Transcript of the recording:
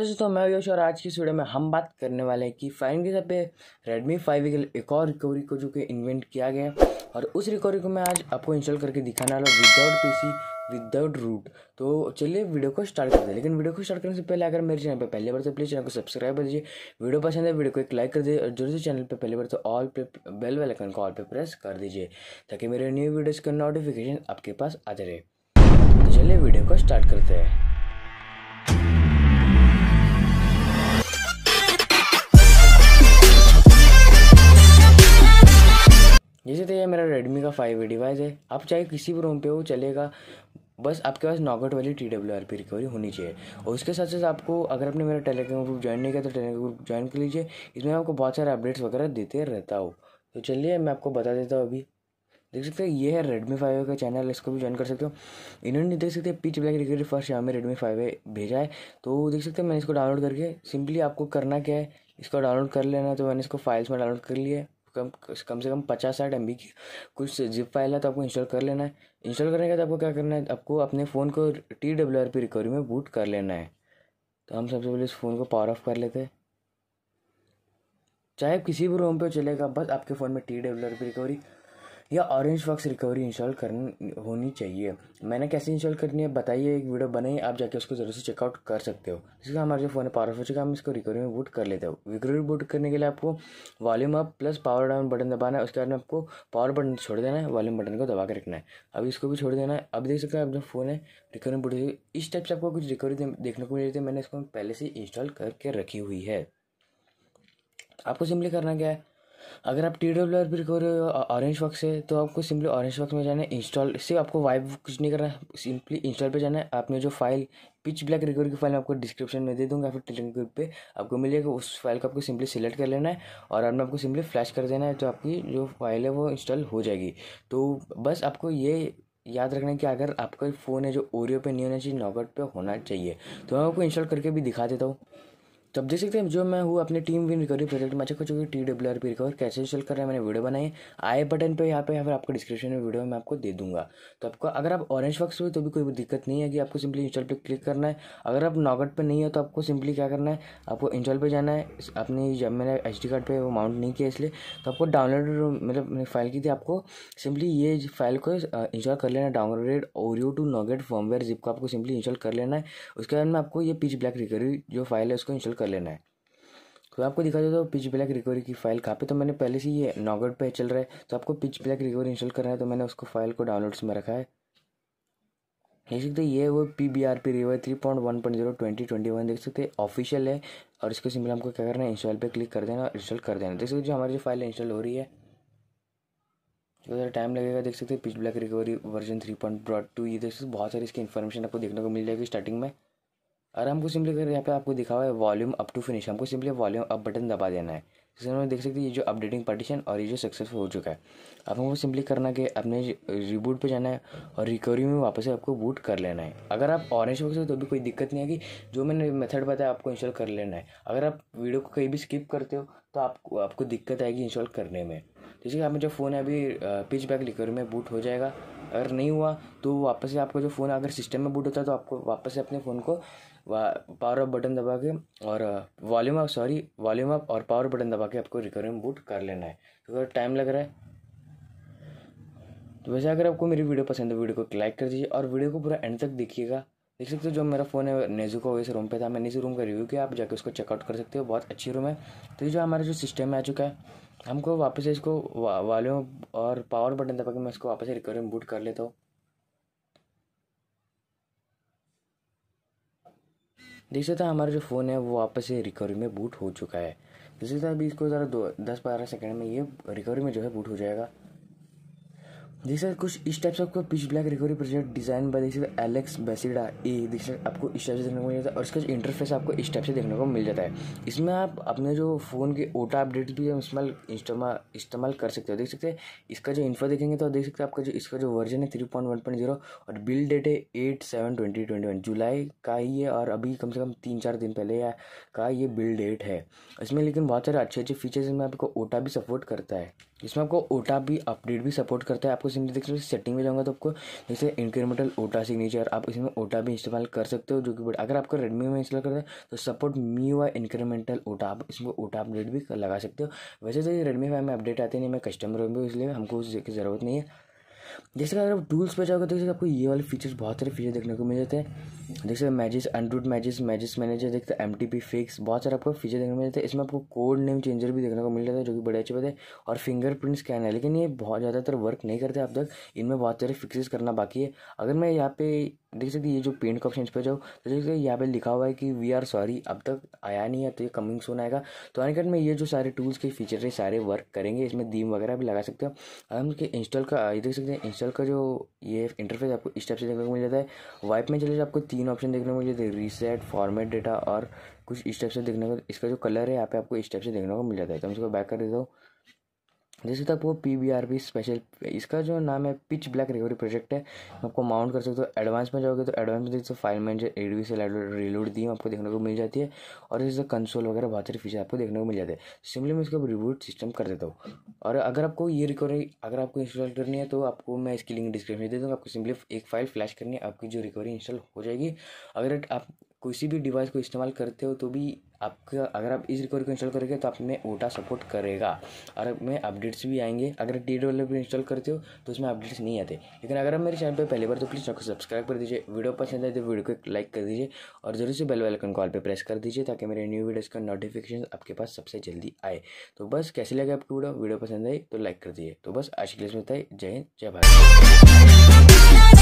तो दोस्तों मैं यश और आज की इस वीडियो में हम बात करने वाले हैं कि फाइन के पे रेडमी फाइव के एक और रिकवरी को जो कि इन्वेंट किया गया और उस रिकवरी को मैं आज आपको इंस्टॉल करके दिखाने वाला हूँ विदाउट पीसी विदाउट रूट तो चलिए वीडियो को स्टार्ट करते हैं लेकिन वीडियो को स्टार्ट करने से पहले अगर मेरे चैनल पर पहले बार तो प्लीज़ चैनल को सब्सक्राइब कर दीजिए वीडियो पसंद है वीडियो को एक लाइक कर दीजिए और जरूर से चैनल पर पहले बार तो ऑल पे बेल वेलकन को ऑल पे प्रेस कर दीजिए ताकि मेरे न्यू वीडियोज़ का नोटिफिकेशन आपके पास आते रहे तो चलिए वीडियो को स्टार्ट करते हैं जैसे तो ये मेरा रेडमी का फाइव ए डिवाइस है आप चाहे किसी भी रोम पे हो चलेगा बस आपके पास नॉकआउट वाली T W R P recovery होनी चाहिए और उसके साथ साथ आपको अगर आपने मेरा टेलीग्राम ग्रुप ज्वाइन नहीं किया तो टेलीग्राम ग्रुप ज्वाइन कर लीजिए इसमें आपको बहुत सारे अपडेट्स वगैरह देते रहता हूँ तो चलिए मैं आपको बता देता हूँ अभी देख सकते हैं ये है रेडमी फाइव का चैनल इसको भी ज्वाइन कर सकते हो इन्होंने देख सकते हैं पिच ब्लैक रिकवरी फर्स्ट यहाँ में रेडमी फाइव भेजा है तो देख सकते हैं मैंने इसको डाउनलोड करके सिंपली आपको करना क्या है इसको डाउनलोड कर लेना तो मैंने इसको फाइल्स में डाउनलोड कर लिया है कम कम से कम पचास साठ एम की कुछ जिप फाइल है तो आपको इंस्टॉल कर लेना है इंस्टॉल करने के बाद आपको क्या करना है आपको अपने फ़ोन को T W R P recovery में बूट कर लेना है तो हम सबसे पहले इस फ़ोन को पावर ऑफ कर लेते हैं चाहे आप किसी भी रोम पे चलेगा बस आपके फ़ोन में T W R P recovery या ऑरेंज फॉक्स रिकवरी इंस्टॉल करनी होनी चाहिए मैंने कैसे इंस्टॉल करनी है बताइए एक वीडियो बनाई आप जाके उसको जरूर से चेकआउट कर सकते हो इसके हमारा जो फ़ोन है पावर हो चुका हम इसको रिकवरी में बूट कर लेते हो रिकवरी बूट करने के लिए आपको volume up plus power down button दबाना है उसके बाद में आपको पावर बटन छोड़ देना है वॉल्यूम बटन को दबा के रखना है अभी इसको भी छोड़ देना है अब देख सकते हैं आप जो फ़ोन है रिकवरी बूट इस टाइप से आपको कुछ रिकवरी देखने को मिल रही थी मैंने इसको पहले से इंस्टॉल करके रखी हुई है आपको सिंपली करना क्या है अगर आप टी डब्ल्यू आर बिल कर रहे हो ऑरेंज वर्क से तो आपको सिंपली ऑरेंज वर्क में जाना है इंस्टॉल इससे आपको वाइब कुछ नहीं करना है सिंपली इंस्टॉल पे जाना है आपने जो फाइल पिच ब्लैक रिकॉर्ड की फाइल मैं आपको डिस्क्रिप्शन में दे दूंगा फिर टेलीग्राम ग्रुप पे आपको मिलेगा उस फाइल को आपको सिंपली सिलेक्ट कर लेना है और आपने आपको सिंपली फ्लैश कर देना है तो आपकी जो फाइल है वो इंस्टॉल हो जाएगी तो बस आपको ये याद रखना है कि अगर आपका फ़ोन है जो ओरियो पे नहीं होना चाहिए नॉकआउट पे होना चाहिए तो मैं आपको इंस्टॉल करके भी दिखा देता हूँ तो आप देख सकते हैं जो मैं हूँ अपने टीम विन रिकवरी प्रोजेक्ट में अच्छा चुकी T W R P recover कैसे कर रहे हैं मैंने वीडियो बनाई आई बटन पे यहाँ पे या फिर आपको डिस्क्रिप्शन में वीडियो में आपको दे दूंगा तो आपको अगर आप ऑरेंज वक्स हो तो भी कोई दिक्कत नहीं है कि आपको सिंपली इंस्टॉल पर क्लिक करना है अगर आप नॉगट पर नहीं है तो आपको सिंपली क्या करना है आपको इंस्टॉल पर जाना है अपनी जब मैंने एच कार्ड पर वो माउंट नहीं किया इसलिए तो आपको डाउनलोड मतलब फाइल की थी आपको सिंपली ये फाइल को इंस्टॉल कर लेना downloaded Oreo to Nougat firmware zip को आपको सिंपली इंस्टॉल कर लेना है उसके बाद में आपको ये पिच ब्लैक रिकवरी जो फाइल है उसको इंस्टॉल कर लेना है तो आपको दिखा देता तो हूँ पिच ब्लैक रिकवरी की फाइल कहाँ पे तो मैंने पहले से ये नॉगट पे चल रहा है तो आपको पिच ब्लैक रिकवरी इंस्टॉल करना है तो मैंने उसको फाइल को डाउनलोड्स में रखा है देख सकते ये वो पी बी आर पी रिवर three point one point zero twenty twenty one देख सकते ऑफिशियल है और इसको सिंपल हमको क्या करना है इंस्टॉल पे क्लिक कर देना और इंस्टॉल कर देना देख सकते जो हमारी जो फाइल इंस्टॉल हो रही है ज़रा टाइम लगेगा देख सकते pitch black recovery version three point two ये देख सकते बहुत सारी इसकी इन्फॉर्मेशन आपको देखने को मिल जाएगी स्टार्टिंग में और हमको सिंपली अगर यहाँ पे आपको दिखा हुआ है वॉल्यूम अप टू फिनिश हमको सिंपली वॉल्यूम अप बटन दबा देना है जिसमें तो हम देख सकते हैं ये जो अपडेटिंग पार्टीशन और ये जो सक्सेसफुल हो चुका है अब हमको सिंपली करना कि अपने रिबूट पे जाना है और रिकवरी में वापस से आपको बूट कर लेना है अगर आप ऑरेंज बॉक्स हो तो भी कोई दिक्कत नहीं आएगी जो मैंने मेथड बताया आपको इंस्टॉल कर लेना है अगर आप वीडियो को कहीं भी स्किप करते हो तो आपको आपको दिक्कत आएगी इंस्टॉल करने में जैसे आप जो फ़ोन है अभी पिच बैक रिकवरी में बूट हो जाएगा अगर नहीं हुआ तो वापस से आपका जो फ़ोन अगर सिस्टम में बूट होता है तो आपको वापस से अपने फ़ोन को पावर ऑफ बटन दबा के और volume up sorry volume up और पावर बटन दबा के आपको रिकरिंग बूट कर लेना है तो टाइम लग रहा है तो वैसे अगर आपको मेरी वीडियो पसंद है वीडियो को लाइक कर दीजिए और वीडियो को पूरा एंड तक देखिएगा देख सकते हो जो मेरा फ़ोन है का इस रूम पे था मैंने इसी रूम का रिव्यू किया आप जाके उसको चेकआउट कर सकते हो बहुत अच्छी रूम है तो ये जो हमारा जो सिस्टम आ चुका है हमको वापस इसको वॉल्यूम और पावर बटन दबा के मैं इसको वापस रिकवरी बूट कर लेता हूँ देख सकते हैं हमारा जो फ़ोन है वो वापस से रिकवरी में बूट हो चुका है देख सकते हैं अभी इसको ज़रा दो दस बारह सेकेंड में ये रिकवरी में जो है बूट हो जाएगा जी सर कुछ इस टाइप से आपको pitch black recovery project design by सकते एलेक्स बेसिडा ए देख देखिए आपको इस टाइप से देखने को मिल जाता है और इसका जो इंटरफेस आपको इस टाइप से देखने को मिल जाता है इसमें आप अपने जो फ़ोन के ओटा अपडेट भी इस्तेमाल इस्तेमाल इस्तेमाल कर सकते हो देख सकते हैं इसका जो इन्फो देखेंगे तो देख सकते हैं आपका जो इसका जो वर्जन है three point one point zero और बिल डेट है eight seven twenty twenty one जुलाई का ही है और अभी कम से कम तीन चार दिन पहले का ये बिल डेट है इसमें लेकिन बहुत सारे अच्छे अच्छे फीचर्स में आपको ओटा भी सपोर्ट करता है इसमें आपको ओटा भी अपडेट भी सपोर्ट करता है आपको सिग्नेचर देख सकते सेटिंग में जाऊँगा तो आपको जैसे इंक्रीमेंटल ओटा सिग्नेचर आप इसमें ओटा भी इस्तेमाल कर सकते हो जो कि अगर आपको रेडमी में इंस्टॉल करता है तो सपोर्ट मी वाई इंक्रीमेंटल ओटा आप इसमें ओटा अपडेट भी लगा सकते हो वैसे तो रेडमी फाइव में अपडेट आते नहीं मैं कस्टमर हूँ इसलिए हमको उसकी ज़रूरत नहीं है जैसे कि अगर आप टूल्स पर जाओगे तो जैसे आपको ये वाले फीचर्स बहुत सारे फीचर देखने को मिल जाते हैं जैसे मैजिस अनरूट मैजिस मैजिस मैनेजर देखते हैं एम टी पी फिक्स बहुत सारे आपको फीचर देखने को मिल जाते हैं इसमें आपको कोड नेम चेंजर भी देखने को मिल जाता है जो कि बड़े अच्छे बात है और फिंगरप्रिंट स्कैन है लेकिन ये बहुत ज़्यादातर वर्क नहीं करते अब तक इनमें बहुत सारे फिक्सेस करना बाकी है अगर मैं यहाँ पे देख सकते ये जो पेंट का ऑप्शन इस पर जाओ तो देख सकते यहाँ पे लिखा हुआ है कि वी आर सॉरी अब तक आया नहीं है तो ये कमिंग सोन आएगा तो आने में ये जो सारे टूल्स के फीचर है सारे वर्क करेंगे इसमें दीम वगैरह भी लगा सकते हो हम इसके इंस्टॉल का ये देख सकते हैं इंस्टॉल का जो ये इंटरफेस आपको इस टाइप से देखने को मिल जाता है वाइप में चले जाए आपको तीन ऑप्शन देखने को मिल जाते हैं रीसेट फॉर्मेट डेटा और कुछ इस टाइप से देखने को इसका जो कलर है यहाँ पे आपको इस टाइप से देखने को मिल जाता है तो हम इसको बैक कर देता हूँ जैसे तक वो P B R P special इसका जो नाम है पिच ब्लैक रिकवरी प्रोजेक्ट है आपको माउंट कर सकते हो एडवांस में जाओगे तो एडवांस में जैसे फाइल मैनेजर एडवी से रिलोड दी आपको देखने को मिल जाती है और जैसे कंसोल वगैरह बहुत सारे फीचर आपको देखने को मिल जाते हैं सिंपली मैं इसका रिबूट सिस्टम कर देता हूँ और अगर आपको ये रिकवरी अगर आपको इंस्टॉल करनी है तो आपको मैं इसकी लिंक डिस्क्रिप्शन दे दूँगा आपको सिंपली एक फाइल फ्लैश करनी है आपकी जो रिकवरी इंस्टॉल हो जाएगी अगर आप किसी भी डिवाइस को इस्तेमाल करते हो तो भी आपका अगर आप इस रिकॉर्ड को इंस्टॉल करेंगे तो आप में ओटा सपोर्ट करेगा और में अपडेट्स भी आएंगे अगर डी पर इंस्टॉल करते हो तो उसमें अपडेट्स नहीं आते लेकिन अगर आप मेरे चैनल पर पहली बार तो प्लीज़ आपको सब्सक्राइब कर दीजिए वीडियो पसंद आए तो वीडियो को एक लाइक कर दीजिए और जरूर से बेल वाइकन कॉल पर प्रेस कर दीजिए ताकि मेरे न्यू वीडियोज़ का नोटिफिकेशन आपके पास सबसे जल्दी आए तो बस कैसे लगे आपकी वीडियो वीडियो पसंद आई तो लाइक कर दीजिए तो बस आज के लिए बताइए जय हिंद जय भारत